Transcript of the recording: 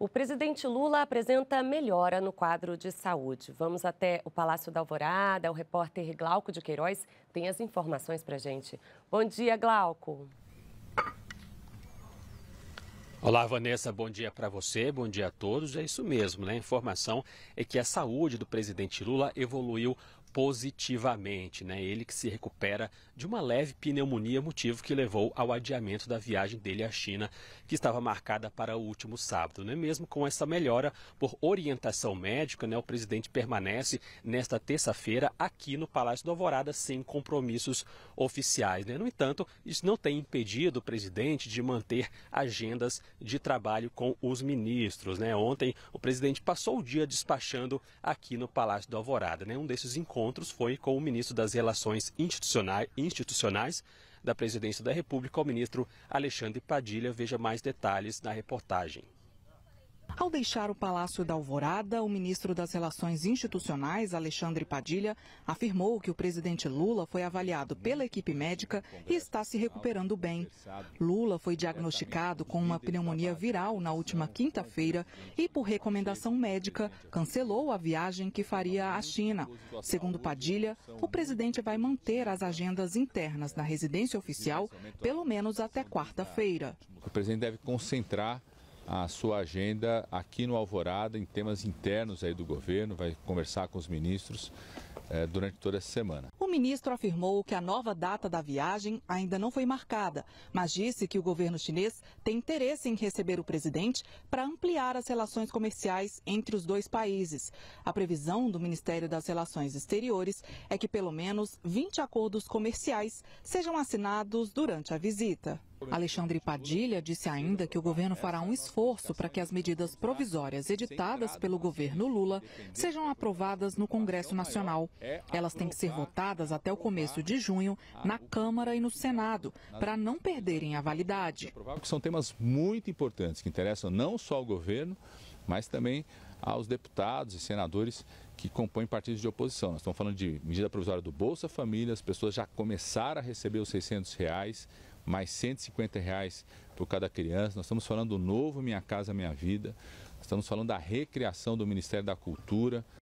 O presidente Lula apresenta melhora no quadro de saúde. Vamos até o Palácio da Alvorada. O repórter Glauco de Queiroz tem as informações para gente. Bom dia, Glauco. Olá, Vanessa, bom dia para você, bom dia a todos. É isso mesmo, né? A informação é que a saúde do presidente Lula evoluiu positivamente, né? Ele que se recupera de uma leve pneumonia, motivo que levou ao adiamento da viagem dele à China, que estava marcada para o último sábado. Né? Mesmo com essa melhora por orientação médica, né? O presidente permanece nesta terça-feira aqui no Palácio do Alvorada sem compromissos oficiais, né? No entanto, isso não tem impedido o presidente de manter agendas de trabalho com os ministros, né? Ontem o presidente passou o dia despachando aqui no Palácio do Alvorada, né? Um desses encontros encontros foi com o ministro das Relações Institucionais, Institucionais da Presidência da República, o ministro Alexandre Padilha. Veja mais detalhes na reportagem. Ao deixar o Palácio da Alvorada, o ministro das Relações Institucionais, Alexandre Padilha, afirmou que o presidente Lula foi avaliado pela equipe médica e está se recuperando bem. Lula foi diagnosticado com uma pneumonia viral na última quinta-feira e, por recomendação médica, cancelou a viagem que faria à China. Segundo Padilha, o presidente vai manter as agendas internas na residência oficial pelo menos até quarta-feira. O presidente deve concentrar a sua agenda aqui no Alvorada em temas internos aí do governo, vai conversar com os ministros eh, durante toda essa semana. O ministro afirmou que a nova data da viagem ainda não foi marcada, mas disse que o governo chinês tem interesse em receber o presidente para ampliar as relações comerciais entre os dois países. A previsão do Ministério das Relações Exteriores é que pelo menos 20 acordos comerciais sejam assinados durante a visita. Alexandre Padilha disse ainda que o governo fará um esforço para que as medidas provisórias editadas pelo governo Lula sejam aprovadas no Congresso Nacional. Elas têm que ser votadas até o começo de junho na Câmara e no Senado, para não perderem a validade. É são temas muito importantes que interessam não só ao governo, mas também aos deputados e senadores que compõem partidos de oposição. Nós estamos falando de medida provisória do Bolsa Família, as pessoas já começaram a receber os 600 reais, mais 150 reais por cada criança. Nós estamos falando do novo Minha Casa Minha Vida, estamos falando da recriação do Ministério da Cultura.